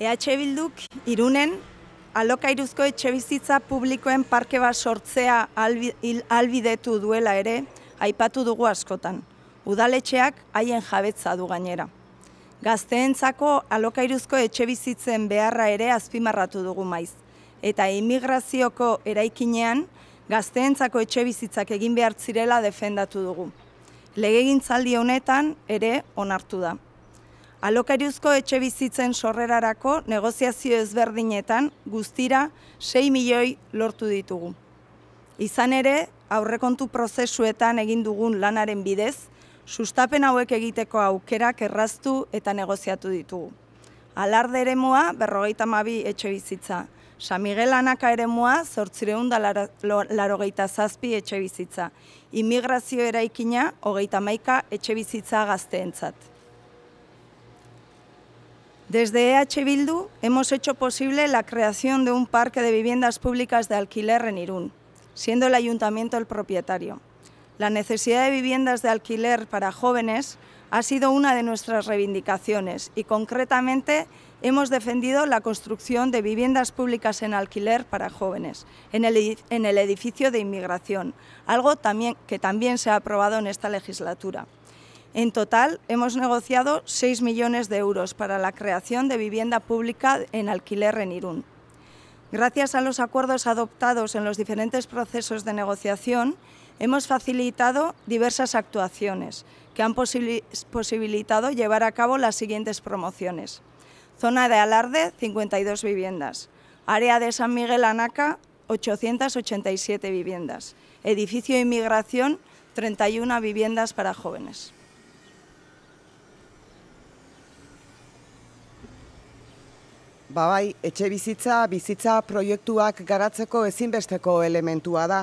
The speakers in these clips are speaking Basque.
EH Bilduk irunen alokairuzko etxebizitza publikoen parke bat sortzea albidetu duela ere, aipatu dugu askotan. Udaletxeak haien jabetza du gainera. Gazteentzako alokairuzko etxebizitzen beharra ere azpimarratu dugu maiz. Eta imigrazioko eraikinean, gazteentzako etxe egin behar zirela defendatu dugu. Legegintzaldi honetan ere onartu da. Alokariuzko etxe bizitzen sorrerarako negoziazio ezberdinetan guztira 6 milioi lortu ditugu. Izan ere, aurrekontu prozesuetan egin dugun lanaren bidez, sustapen hauek egiteko aukerak erraztu eta negoziatu ditugu. Alarde ere moa, berrogeita mabi etxe bizitza. San Miguel Anaka ere moa, zortzireun da zazpi etxe bizitza. Immigrazio eraikina, hogeita maika etxe bizitza gazteentzat. entzat. Desde EH Bildu hemos hecho posible la creación de un parque de viviendas públicas de alquiler en Irún, siendo el ayuntamiento el propietario. La necesidad de viviendas de alquiler para jóvenes ha sido una de nuestras reivindicaciones y concretamente hemos defendido la construcción de viviendas públicas en alquiler para jóvenes en el, edificio de inmigración, algo que también se ha aprobado en esta legislatura. En total, hemos negociado 6 millones de euros para la creación de vivienda pública en alquiler en Irún. Gracias a los acuerdos adoptados en los diferentes procesos de negociación, hemos facilitado diversas actuaciones que han posibilitado llevar a cabo las siguientes promociones. Zona de Alarde, 52 viviendas. Área de San Miguel Anaca, 887 viviendas. Edificio de Inmigración, 31 viviendas para jóvenes. Ba bai, etxe bizitza, bizitza proiektuak garatzeko ezinbesteko elementua da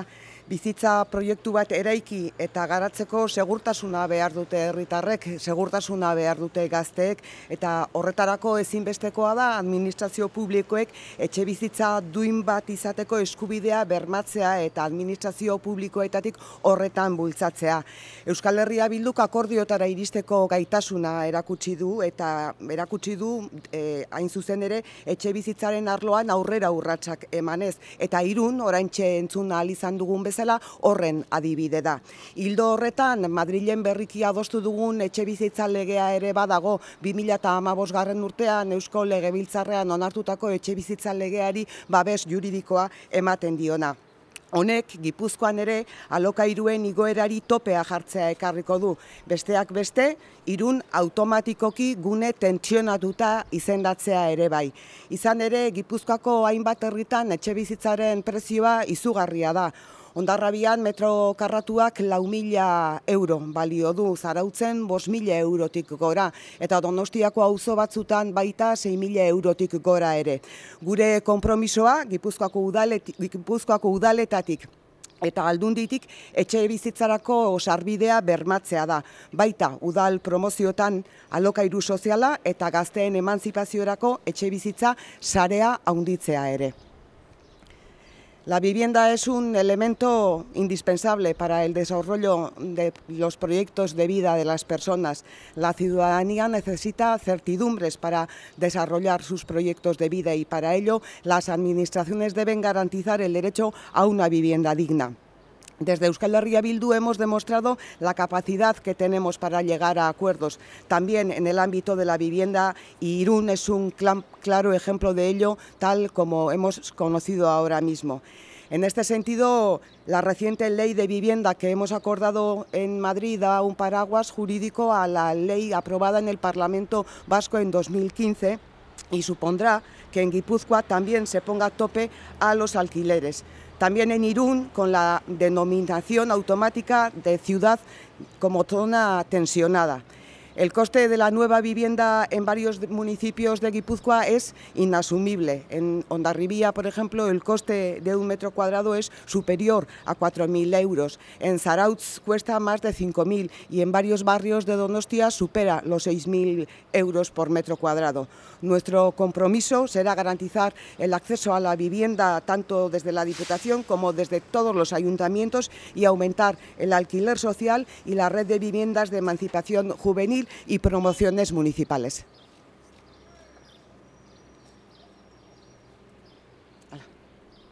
bizitza proiektu bat eraiki eta garatzeko segurtasuna behar dute herritarrek, segurtasuna behar dute gazteek, eta horretarako ezinbestekoa da administrazio publikoek etxe bizitza duin bat izateko eskubidea bermatzea eta administrazio publikoetatik horretan bultzatzea. Euskal Herria Bilduk akordiotara iristeko gaitasuna erakutsi du eta erakutsi du e, hain zuzen ere etxe bizitzaren arloan aurrera urratsak emanez. Eta irun, orain txentzuna izan dugun bezala, bezala horren adibide da. Hildo horretan Madrilen berriki adostu dugun etxe bizitza legea ere badago 2015 garren urtean Eusko Legebiltzarrean onartutako etxe bizitza legeari babes juridikoa ematen diona. Honek, gipuzkoan ere, alokairuen igoerari topea jartzea ekarriko du. Besteak beste, irun automatikoki gune tentsionatuta izendatzea ere bai. Izan ere, gipuzkoako hainbat herritan etxe bizitzaren prezioa izugarria da. Ondarrabian metro karratuak lau mila euro balio du, zarautzen bos mila eurotik gora, eta donostiako auzo batzutan baita sei mila eurotik gora ere. Gure konpromisoa Gipuzkoako, udalet, Gipuzkoako udaletatik eta aldunditik etxe bizitzarako osarbidea bermatzea da. Baita, udal promoziotan alokairu soziala eta gazteen emanzipaziorako etxe bizitza sarea haunditzea ere. La vivienda es un elemento indispensable para el desarrollo de los proyectos de vida de las personas. La ciudadanía necesita certidumbres para desarrollar sus proyectos de vida y para ello las administraciones deben garantizar el derecho a una vivienda digna. Desde Euskal Herria Bildu hemos demostrado la capacidad que tenemos para llegar a acuerdos. También en el ámbito de la vivienda, Irún es un claro ejemplo de ello, tal como hemos conocido ahora mismo. En este sentido, la reciente ley de vivienda que hemos acordado en Madrid da un paraguas jurídico a la ley aprobada en el Parlamento Vasco en 2015 y supondrá que en Guipúzcoa también se ponga tope a los alquileres. También en Irún, con la denominación automática de ciudad como zona tensionada. El coste de la nueva vivienda en varios municipios de Guipúzcoa es inasumible. En Ondarribía, por ejemplo, el coste de un metro cuadrado es superior a 4.000 euros. En Zarautz cuesta más de 5.000 y en varios barrios de Donostia supera los 6.000 euros por metro cuadrado. Nuestro compromiso será garantizar el acceso a la vivienda tanto desde la Diputación como desde todos los ayuntamientos y aumentar el alquiler social y la red de viviendas de emancipación juvenil y promociones municipales.